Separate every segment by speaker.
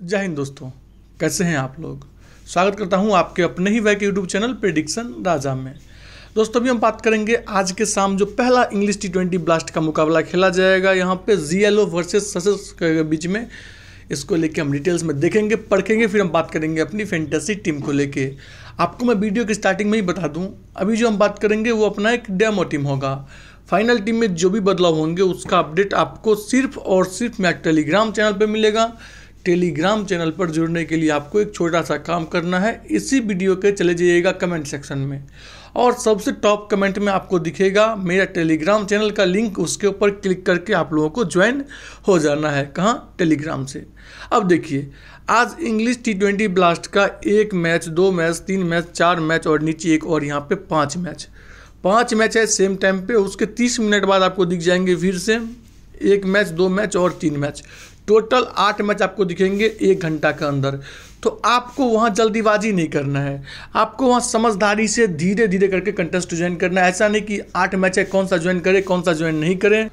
Speaker 1: जय हिंद दोस्तों कैसे हैं आप लोग स्वागत करता हूं आपके अपने ही वैक यूट्यूब चैनल प्रेडिक्शन राजा में दोस्तों अभी हम बात करेंगे आज के शाम जो पहला इंग्लिश टी ट्वेंटी ब्लास्ट का मुकाबला खेला जाएगा यहाँ पे जी एल ओ वर्सेज ससेस के बीच में इसको लेके हम डिटेल्स में देखेंगे पढ़ेंगे फिर हम बात करेंगे अपनी फैंटेसी टीम को लेके आपको मैं वीडियो की स्टार्टिंग में ही बता दूं अभी जो हम बात करेंगे वो अपना एक डेमो टीम होगा फाइनल टीम में जो भी बदलाव होंगे उसका अपडेट आपको सिर्फ और सिर्फ मैं टेलीग्राम चैनल पर मिलेगा टेलीग्राम चैनल पर जुड़ने के लिए आपको एक छोटा सा काम करना है इसी वीडियो के चले जाइएगा कमेंट सेक्शन में और सबसे टॉप कमेंट में आपको दिखेगा मेरा टेलीग्राम चैनल का लिंक उसके ऊपर क्लिक करके आप लोगों को ज्वाइन हो जाना है कहाँ टेलीग्राम से अब देखिए आज इंग्लिश टी ट्वेंटी ब्लास्ट का एक मैच दो मैच तीन मैच चार मैच और नीचे एक और यहाँ पे पाँच मैच पाँच मैच है सेम टाइम पे उसके तीस मिनट बाद आपको दिख जाएंगे फिर से एक मैच दो मैच और तीन मैच टोटल आठ मैच आपको दिखेंगे एक घंटा के अंदर तो आपको वहाँ जल्दीबाजी नहीं करना है आपको वहाँ समझदारी से धीरे धीरे करके कंटेस्ट ज्वाइन करना है ऐसा नहीं कि आठ मैच है कौन सा ज्वाइन करें कौन सा ज्वाइन नहीं करें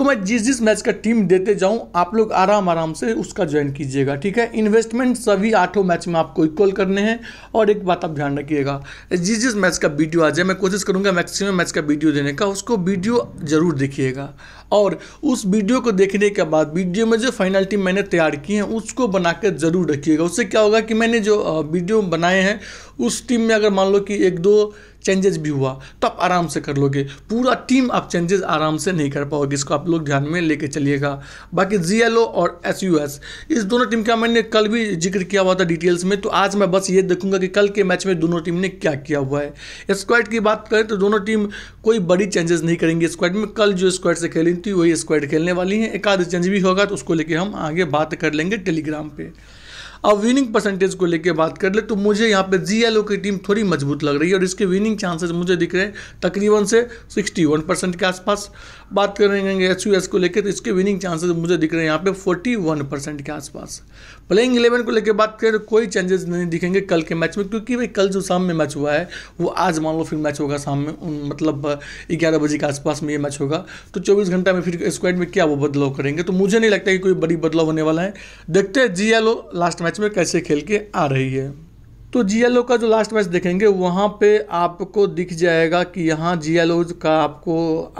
Speaker 1: तो मैं जिस जिस मैच का टीम देते जाऊं आप लोग आराम आराम से उसका ज्वाइन कीजिएगा ठीक है इन्वेस्टमेंट सभी आठों मैच में आपको इक्वल करने हैं और एक बात आप ध्यान रखिएगा जिस जिस मैच का वीडियो आ जाए मैं कोशिश करूँगा मैक्सिमम मैच का वीडियो देने का उसको वीडियो ज़रूर देखिएगा और उस वीडियो को देखने के बाद वीडियो में जो फाइनल टीम मैंने तैयार की है उसको बना कर ज़रूर रखिएगा उससे क्या होगा कि मैंने जो वीडियो बनाए हैं उस टीम में अगर मान लो कि एक दो चेंजेस भी हुआ तो आप आराम से कर लोगे पूरा टीम आप चेंजेस आराम से नहीं कर पाओगे इसको आप लोग ध्यान में लेके चलिएगा बाकी जी और एस इस दोनों टीम का मैंने कल भी जिक्र किया हुआ था डिटेल्स में तो आज मैं बस ये देखूंगा कि कल के मैच में दोनों टीम ने क्या किया हुआ है स्क्वाड की बात करें तो दोनों टीम कोई बड़ी चेंजेस नहीं करेंगे स्क्वाड में कल जो स्क्वाड से खेली थी वही स्क्वाड खेलने वाली हैं एक आध चेंज भी होगा तो उसको लेके हम आगे बात कर लेंगे टेलीग्राम पर अब विनिंग परसेंटेज को लेकर बात कर ले तो मुझे यहाँ पे ओ की टीम थोड़ी मजबूत लग रही है और इसके विनिंग चांसेस मुझे दिख रहे हैं तकरीबन से 61 परसेंट के आसपास बात करेंगे एच को लेकर तो इसके विनिंग चांसेस मुझे दिख रहे हैं यहाँ पे 41 परसेंट के आसपास प्लेइंग इलेवन को लेकर बात करें तो कोई चेंजेस नहीं दिखेंगे कल के मैच में क्योंकि भाई कल जो शाम में मैच हुआ है वो आज मान लो फिर मैच होगा शाम में मतलब ग्यारह बजे के आसपास में ये मैच होगा तो चौबीस घंटा में फिर स्क्वाड में क्या वो बदलाव करेंगे तो मुझे नहीं लगता कि कोई बड़ी बदलाव होने वाला है देखते हैं जी लास्ट मैच में कैसे खेल के आ रही है तो जी का जो लास्ट मैच देखेंगे वहाँ पे आपको दिख जाएगा कि यहाँ जी का आपको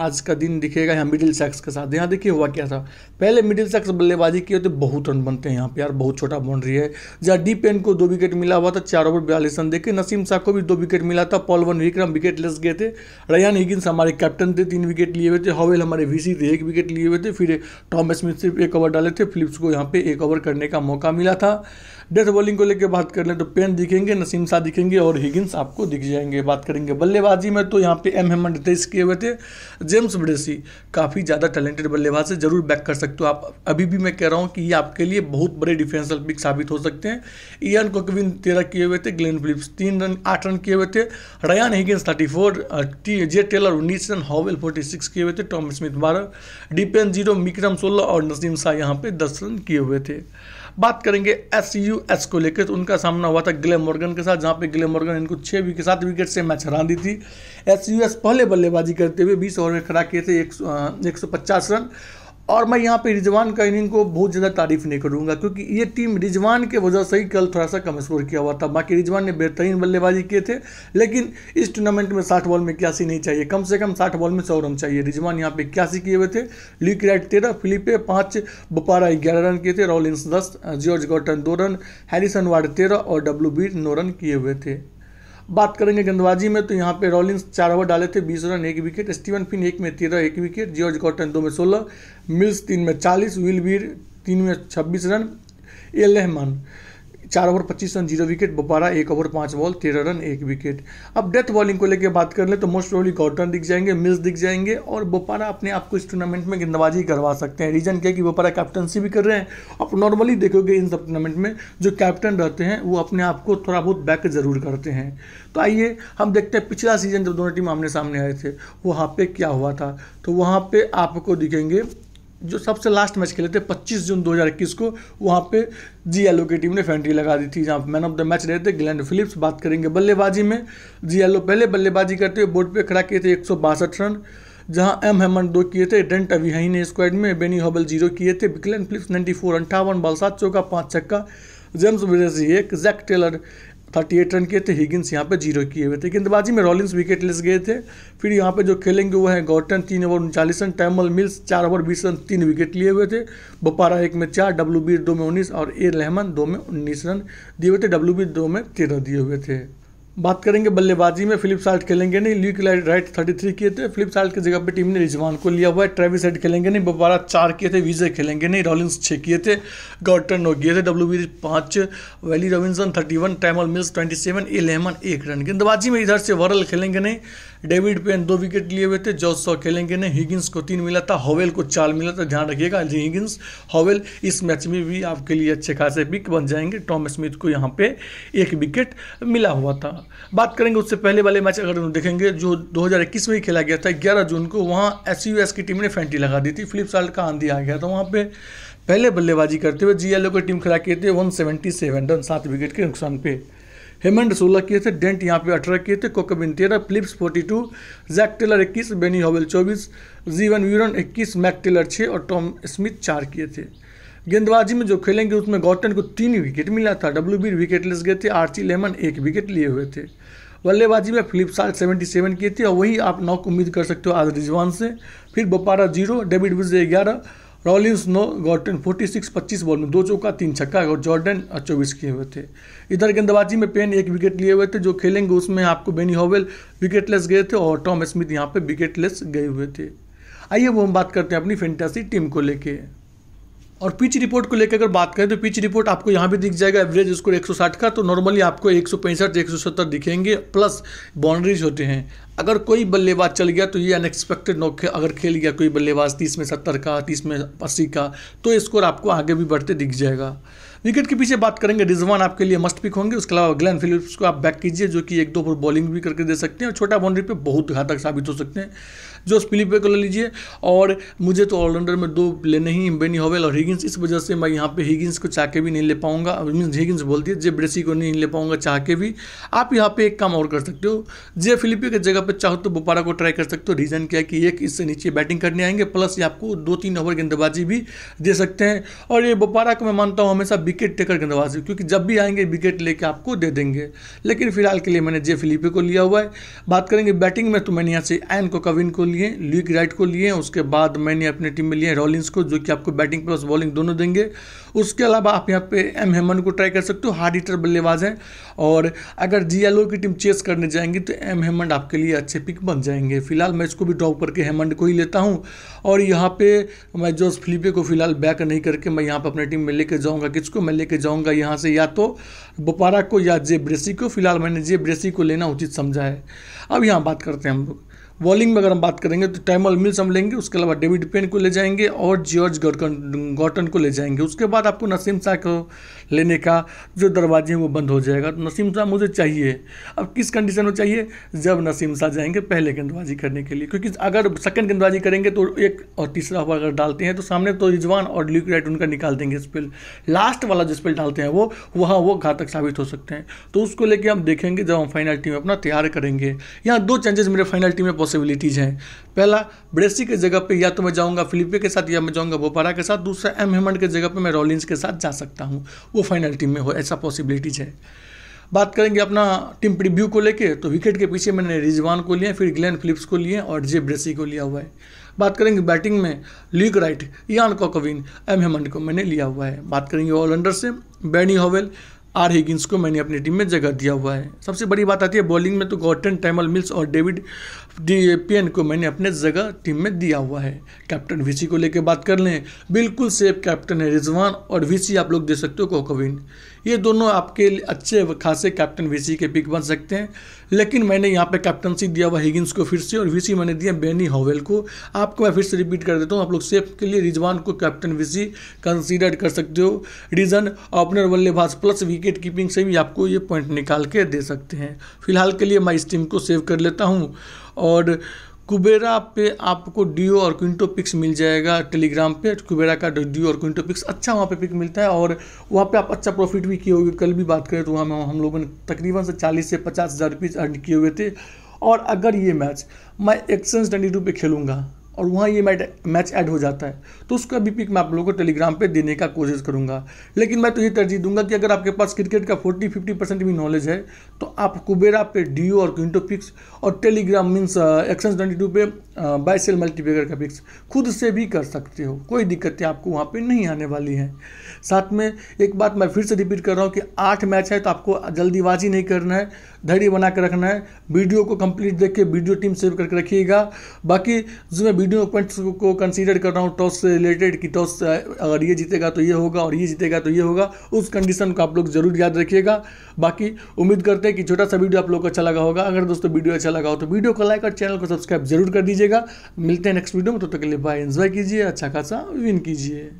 Speaker 1: आज का दिन दिखेगा यहाँ मिडिल सेक्स के साथ यहाँ देखिए हुआ क्या था पहले मिडिल सेक्स बल्लेबाजी की होती बहुत रन बनते हैं यहाँ पे यार बहुत छोटा बाउंड्री है जहाँ डी पेन को दो विकेट मिला हुआ था चार ओवर बयालीस रन देखे नसीम शाह को भी दो विकेट मिला था पॉलवन विक्रम विकेट लेस गए थे रयान हिगिन्स हमारे कैप्टन थे तीन विकेट लिए हुए थे हवेल हमारे वीसी थे एक विकेट लिए हुए थे फिर टॉम स्मिथ सिर्फ एक ओवर डाले थे फिलिप्स को यहाँ पे एक ओवर करने का मौका मिला था डेथ बॉलिंग को लेकर बात कर लें तो पेन दिखे दिखेंगे नसीम शाह दिखेंगे और हिगिंस आपको दिख जाएंगे बात करेंगे बल्लेबाजी में तो यहाँ पे एम हेमन रितेश किए हुए थे जेम्स ब्रेसी काफ़ी ज़्यादा टैलेंटेड बल्लेबाज है ज़रूर बैक कर सकते हो आप अभी भी मैं कह रहा हूँ कि ये आपके लिए बहुत बड़े डिफेंसल पिक साबित हो सकते हैं ईयन कोकविन तेरह किए हुए थे ग्लेन फिलिप्स तीन रन आठ रन किए हुए थे Ryan Higgins thirty four J Taylor उन्नीस रन हॉवेल फोर्टी सिक्स किए हुए थे टॉम स्मिथ बारह डिपेन जीरो मिक्रम सोलह और नसीम शाह यहाँ पे दस रन किए हुए थे बात करेंगे एस यू एस को लेकर तो उनका सामना हुआ था ग्ले मॉर्गन के साथ जहाँ पे ग्ले मॉर्गन इनको छः विकेट सात विकेट से मैच हरा दी थी एस यू एस पहले बल्लेबाजी करते हुए बीस ओवर में खड़ा किए थे एक, सौ पचास रन और मैं यहाँ पे रिजवान का इनिंग को बहुत ज़्यादा तारीफ नहीं करूँगा क्योंकि ये टीम रिजवान के वजह से ही कल थोड़ा सा कम स्कोर किया हुआ था बाकी रिजवान ने बेहतरीन बल्लेबाजी किए थे लेकिन इस टूर्नामेंट में साठ बॉल में इक्यासी नहीं चाहिए कम से कम साठ बॉल में सौ रन चाहिए रिजवान यहाँ पे इक्यासी किए हुए थे लीक राइट तेरह फिलिपे पाँच बोपारा ग्यारह रन किए थे रॉलिंस दस जॉर्ज गॉटन दो रन हैरिसन वार्ड तेरह और डब्ल्यू बी नौ रन किए हुए थे बात करेंगे गेंदबाजी में तो यहाँ पे रॉलिंस चार ओवर डाले थे बीस रन एक विकेट स्टीवन फिन एक में तेरह एक विकेट जॉर्ज कॉटन दो में सोलह मिल्स तीन में चालीस विलबीर तीन में छब्बीस रन एलहमान चार ओवर पच्चीस रन जीरो विकेट बारह एक ओवर पाँच बॉल तेरह रन एक विकेट अब डेथ बॉलिंग को लेकर बात कर ले तो मोस्ट प्रोबली गॉर्डन दिख जाएंगे मिल्स दिख जाएंगे और बोपारा अपने आप को इस टूर्नामेंट में गेंदबाजी करवा सकते हैं रीजन क्या है कि बोपारा कैप्टनसी भी कर रहे हैं आप नॉर्मली देखोगे इन सब टूर्नामेंट में जो कैप्टन रहते हैं वो अपने आप को थोड़ा बहुत बैक जरूर करते हैं तो आइए हम देखते हैं पिछला सीजन जब दोनों टीम आमने सामने आए थे वहाँ पर क्या हुआ था तो वहाँ पर आपको दिखेंगे जो सबसे लास्ट मैच खेले थे 25 जून 2021 को वहाँ पे जीएलओ की टीम ने फेंट्री लगा दी थी जहाँ मैन ऑफ द मैच रहे थे ग्लैंड फिलिप्स बात करेंगे बल्लेबाजी में जी एलो पहले बल्लेबाजी करते हुए बोर्ड पे खड़ा किए थे एक रन जहां एम हेमन दो किए थे डेंट अविहाई ने स्क्वाड में बेनी हॉबल जीरो किए थे ग्लैन फिलिप्स नाइन्टी फोर अंठावन बाल सात चौका पाँच छक्का जेम्स ब्रेजी एक Jack Taylor thirty eight run किए थे हिगिन्स यहाँ पे जीरो किए हुए थे गेंदबाजी में रॉलिंस विकेट लेस गए थे फिर यहाँ पे जो खेलेंगे वो है गौटन तीन ओवर उनचालीस रन टैमल मिल्स चार ओवर बीस रन तीन विकेट लिए हुए थे बोपारा एक में चार डब्ल्यू बी दो में उन्नीस और ए रहमान दो में उन्नीस रन दिए हुए थे डब्ल्यू बी दो में तेरह दिए हुए थे बात करेंगे बल्लेबाजी में फिलिप साल्ट खेलेंगे नहीं ल्यूक राइट थर्टी थ्री किए थे फिलिप साल्ट की जगह पे टीम ने रिजवान को लिया हुआ है ट्रेविस हेड खेलेंगे नहीं बबारा चार किए थे विजय खेलेंगे नहीं रॉलिंस छः किए थे गॉटन नौ किए थे डब्ल्यू बी पाँच Wally Robinson thirty one Tymal Mills twenty seven ए एक रन गेंदबाजी में इधर से वरल खेलेंगे नहीं डेविड पेन दो विकेट लिए हुए थे जॉर्ज सॉ खेलेंगे नहीं हिगिन्स को तीन मिला था हॉवेल को चार मिला था ध्यान रखिएगा हिगिन्स हॉवेल इस मैच में भी आपके लिए अच्छे खासे विक बन जाएंगे टॉम स्मिथ को यहाँ पे एक विकेट मिला हुआ था बात करेंगे उससे पहले वाले मैच अगर देखेंगे जो 2021 में ही खेला गया था 11 जून को वहाँ एस की टीम ने फेंटी लगा दी थी फ्लिपसार्ट का आंधी आ गया था वहाँ पे पहले बल्लेबाजी करते हुए जीएलओ की टीम खिला किए थे सेवन रन सात विकेट के नुकसान पे हेमंड सोलह किए थे डेंट यहाँ पे अठारह किए थे कोकबिन तेरह Phillips forty two Jack Taylor इक्कीस बेनी हॉवेल चौबीस जीवन व्यूरन इक्कीस मैक टेलर छः और टॉम स्मिथ चार किए थे गेंदबाजी में जो खेलेंगे उसमें गौटन को तीन विकेट मिला था डब्ल्यू बी लेस गए थे आर्ची लेमन एक विकेट लिए हुए थे बल्लेबाजी में फिलिप साल सेवन किए थे और वही आप नौ को उम्मीद कर सकते हो आज रिजवान से फिर बोपारा जीरो डेविड विजय ग्यारह रॉलिंस नो गॉर्टन 46 25 बॉल में दो चौका तीन छक्का और जॉर्डन चौबीस किए हुए थे इधर गेंदबाजी में पेन एक विकेट लिए हुए थे जो खेलेंगे उसमें आपको बेनी विकेट विकेटलेस गए थे और टॉम स्मिथ यहाँ पे विकेटलेस गए हुए थे आइए वो हम बात करते हैं अपनी फेंटासी टीम को लेकर और पिच रिपोर्ट को लेकर अगर बात करें तो पिच रिपोर्ट आपको यहाँ भी दिख जाएगा एवरेज स्कोर 160 का तो नॉर्मली आपको एक सौ पैंसठ दिखेंगे प्लस बाउंड्रीज होते हैं अगर कोई बल्लेबाज चल गया तो ये अनएक्सपेक्टेड नौके अगर खेल गया कोई बल्लेबाज तीस में सत्तर का तीस में अस्सी का तो स्कोर आपको आगे भी बढ़ते दिख जाएगा विकेट के पीछे बात करेंगे रिजवान आपके लिए मस्ट पिक होंगे उसके अलावा ग्लैन फिलिप्स को आप बैक कीजिए जो कि एक दो ओवर बॉलिंग भी करके दे सकते हैं और छोटा बाउंड्री पे बहुत घातक साबित हो सकते हैं जो स्पिलिपे को ले लीजिए और मुझे तो ऑलराउंडर में दो लेने ही बेनी होवेल और हिगिंस इस वजह से मैं यहाँ पे हिगिंस को चाह के भी नहीं ले पाऊंगा मीन्स हिगिंस बोलती है जे ब्रेसी को नहीं ले पाऊंगा चाह के भी आप यहाँ पे एक काम और कर सकते हो जे फिलिपे की जगह पर चाहो तो बोपारा को ट्राई कर सकते हो रीज़न क्या कि एक इससे नीचे बैटिंग करने आएंगे प्लस ये आपको दो तीन ओवर गेंदबाजी भी दे सकते हैं और ये बोपारा को मैं मानता हूँ हमेशा विकेट टेकर गेंदबाजी क्योंकि जब भी आएंगे विकेट लेके आपको दे देंगे लेकिन फिलहाल के लिए मैंने जे फिलिपे को लिया हुआ है बात करेंगे बैटिंग में तो मैंने यहाँ से एन को कविन को लिए ल्यूक राइट को लिए उसके बाद मैंने अपनी टीम में लिए रॉलिंस को जो कि आपको बैटिंग प्लस बॉलिंग दोनों देंगे उसके अलावा आप यहाँ पे एम हेमन को ट्राई कर सकते हो हार्ड हिटर बल्लेबाज हैं और अगर जी की टीम चेस करने जाएंगी तो एम हेमंड आपके लिए अच्छे पिक बन जाएंगे फिलहाल मैं इसको भी ड्रॉप करके हेमंड को ही लेता हूँ और यहाँ पे मैं जोस फिलिपे को फिलहाल बैक नहीं करके मैं यहाँ पर अपनी टीम में लेके जाऊँगा किसको मैं लेके जाऊँगा यहाँ से या तो बोपारा को या जे ब्रेसी को फिलहाल मैंने जे ब्रेसी को लेना उचित समझा है अब यहाँ बात करते हैं हम लोग बॉलिंग में अगर हम बात करेंगे तो टाइमल मिल्स हम लेंगे उसके अलावा डेविड पेन को ले जाएंगे और जॉर्ज गॉटन गॉटन को ले जाएंगे उसके बाद आपको नसीम शाह को लेने का जो दरवाजे हैं वो बंद हो जाएगा तो नसीम शाह मुझे चाहिए अब किस कंडीशन में चाहिए जब नसीम शाह जाएंगे पहले गेंदबाजी करने के लिए क्योंकि अगर सेकंड गेंदबाजी करेंगे तो एक और तीसरा ओवर अगर डालते हैं तो सामने तो रिजवान और ल्यूक राइट उनका निकाल देंगे स्पेल लास्ट वाला जो स्पेल डालते हैं वो वहाँ वो घातक साबित हो सकते हैं तो उसको लेके हम देखेंगे जब हम फाइनल टीम अपना तैयार करेंगे यहाँ दो चेंजेस मेरे फाइनल टीम में पॉसिबिलिटीज़ हैं पहला ब्रेसी के जगह पे या तो मैं जाऊंगा फिलिपे के साथ या मैं जाऊंगा बोपारा के साथ दूसरा एम हेमंड के जगह पे मैं रॉलिंस के साथ जा सकता हूँ वो फाइनल टीम में हो ऐसा पॉसिबिलिटीज़ है बात करेंगे अपना टीम प्रिव्यू को लेके तो विकेट के पीछे मैंने रिजवान को लिया फिर ग्लैन फिलिप्स को लिए और जे ब्रेसी को लिया हुआ है बात करेंगे बैटिंग में लीग राइट यान कॉकविन एम हेमंड को मैंने लिया हुआ है बात करेंगे ऑलराउंडर से बैनी होवेल आर हिगिंस को मैंने अपनी टीम में जगह दिया हुआ है सबसे बड़ी बात आती है बॉलिंग में तो गॉटन टैमल मिल्स और डेविड डी पेन को मैंने अपने जगह टीम में दिया हुआ है कैप्टन वीसी को लेकर बात कर लें बिल्कुल सेफ कैप्टन है रिजवान और वीसी आप लोग दे सकते हो कोकोविन ये दोनों आपके अच्छे खासे कैप्टन वीसी के पिक बन सकते हैं लेकिन मैंने यहाँ पे कैप्टनसी दिया हुआ हिगिंस को फिर से और वीसी मैंने दिया बेनी होवेल को आपको मैं फिर से रिपीट कर देता हूँ आप लोग सेफ के लिए रिजवान को कैप्टन वीसी कंसीडर कर सकते हो रीजन ओपनर बल्लेबाज प्लस विकेट कीपिंग से भी आपको ये पॉइंट निकाल के दे सकते हैं फिलहाल के लिए मैं इस टीम को सेव कर लेता हूँ और कुबेरा पे आपको डीओ और क्विंटो पिक्स मिल जाएगा टेलीग्राम पे कुबेरा का डीओ और क्विंटो पिक्स अच्छा वहाँ पे पिक मिलता है और वहाँ पे आप अच्छा प्रॉफिट भी किए होगे कल भी बात करें तो वहाँ हम लोगों ने तकरीबन से चालीस से पचास हज़ार रुपीज़ अर्न किए हुए थे और अगर ये मैच मैं एक्सेंस ट्वेंटी टू पर खेलूँगा और वहाँ ये मैच ऐड हो जाता है तो उसका भी पिक मैं आप लोगों को टेलीग्राम पे देने का कोशिश करूँगा लेकिन मैं तो ये तरजीह दूंगा कि अगर आपके पास क्रिकेट का 40 50 परसेंट भी नॉलेज है तो आप कुबेरा पे डी और क्विंटो पिक्स और टेलीग्राम मीन्स एक्सेंस ट्वेंटी टू पे बाई सेल मल्टीपेगर का पिक्स खुद से भी कर सकते हो कोई दिक्कतें आपको वहाँ पर नहीं आने वाली हैं साथ में एक बात मैं फिर से रिपीट कर रहा हूँ कि आठ मैच है तो आपको जल्दीबाजी नहीं करना है धैर्य बना कर रखना है वीडियो को कंप्लीट देख के वीडियो टीम सेव करके रखिएगा बाकी जो मैं वीडियो पॉइंट्स को कंसीडर कर रहा हूँ टॉस से रिलेटेड कि टॉस अगर ये जीतेगा तो ये होगा और ये जीतेगा तो ये होगा उस कंडीशन को आप लोग जरूर याद रखिएगा बाकी उम्मीद करते हैं कि छोटा सा वीडियो आप लोग को अच्छा लगा होगा अगर दोस्तों वीडियो अच्छा लगा हो तो वीडियो को लाइक और चैनल को सब्सक्राइब जरूर कर दीजिएगा मिलते हैं नेक्स्ट वीडियो में तब तो तक के लिए बाय एंजॉय कीजिए अच्छा खासा विन कीजिए